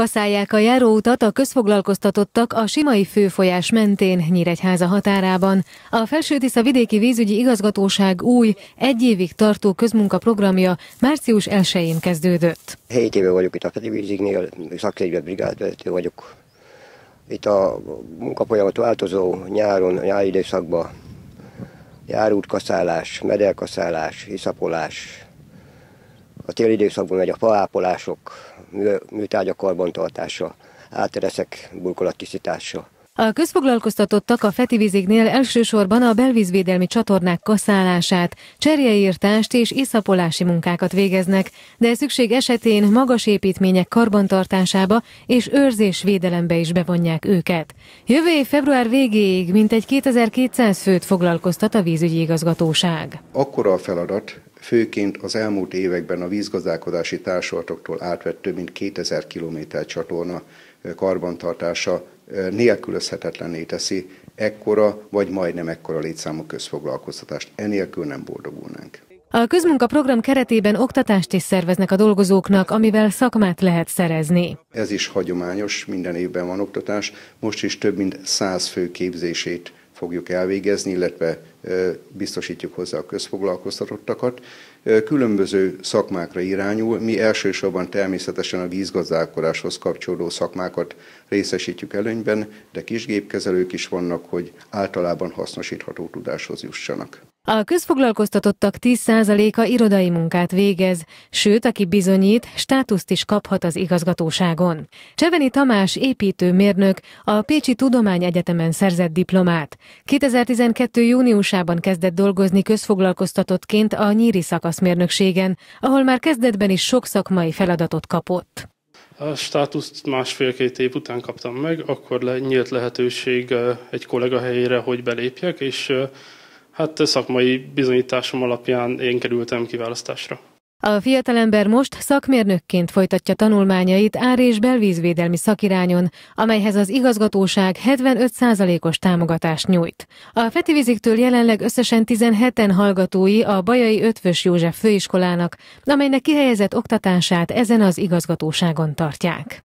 Kaszálják a járóutat a közfoglalkoztatottak a Simai főfolyás mentén Nyíregyháza határában. A Felső Tisza vidéki vízügyi igazgatóság új, egy évig tartó közmunkaprogramja március 1-én kezdődött. Hét éve vagyok itt a Feti vízignél, szakszerűen brigádvezető vagyok. Itt a munkapolyamat változó nyáron, nyári időszakban járút kaszálás, medelkaszálás, hiszapolás, a téli időszakban megy a faápolások, mű, műtárgyak karbantartása, átereszek burkolattisztítása. A közfoglalkoztatottak a fetivízéknél elsősorban a belvízvédelmi csatornák kaszálását, cserjeírtást és iszapolási munkákat végeznek, de szükség esetén magas építmények karbantartásába és őrzésvédelembe is bevonják őket. Jövő év február végéig mintegy 2200 főt foglalkoztat a vízügyi igazgatóság. Akkora a feladat főként az elmúlt években a vízgazdálkodási társulatoktól átvett több mint 2000 km csatorna karbantartása nélkülözhetetlenné teszi ekkora vagy majdnem ekkora létszámú közfoglalkoztatást. Enélkül nem boldogulnánk. A közmunkaprogram keretében oktatást is szerveznek a dolgozóknak, amivel szakmát lehet szerezni. Ez is hagyományos, minden évben van oktatás. Most is több mint száz fő képzését fogjuk elvégezni, illetve biztosítjuk hozzá a közfoglalkoztatottakat. Különböző szakmákra irányul, mi elsősorban természetesen a vízgazdálkodáshoz kapcsolódó szakmákat részesítjük előnyben, de kisgépkezelők is vannak, hogy általában hasznosítható tudáshoz jussanak. A közfoglalkoztatottak 10%-a irodai munkát végez, sőt, aki bizonyít, státuszt is kaphat az igazgatóságon. Cseveni Tamás építőmérnök a Pécsi Tudományegyetemen szerzett diplomát. 2012. júniusában kezdett dolgozni közfoglalkoztatottként a nyíri szakaszmérnökségen, ahol már kezdetben is sok szakmai feladatot kapott. A státuszt másfél-két év után kaptam meg, akkor nyílt lehetőség egy kollega helyére, hogy belépjek, és Hát szakmai bizonyításom alapján én kerültem kiválasztásra. A fiatalember most szakmérnökként folytatja tanulmányait ár- és belvízvédelmi szakirányon, amelyhez az igazgatóság 75%-os támogatást nyújt. A Fetiviziktől jelenleg összesen 17-en hallgatói a Bajai Ötvös József főiskolának, amelynek kihelyezett oktatását ezen az igazgatóságon tartják.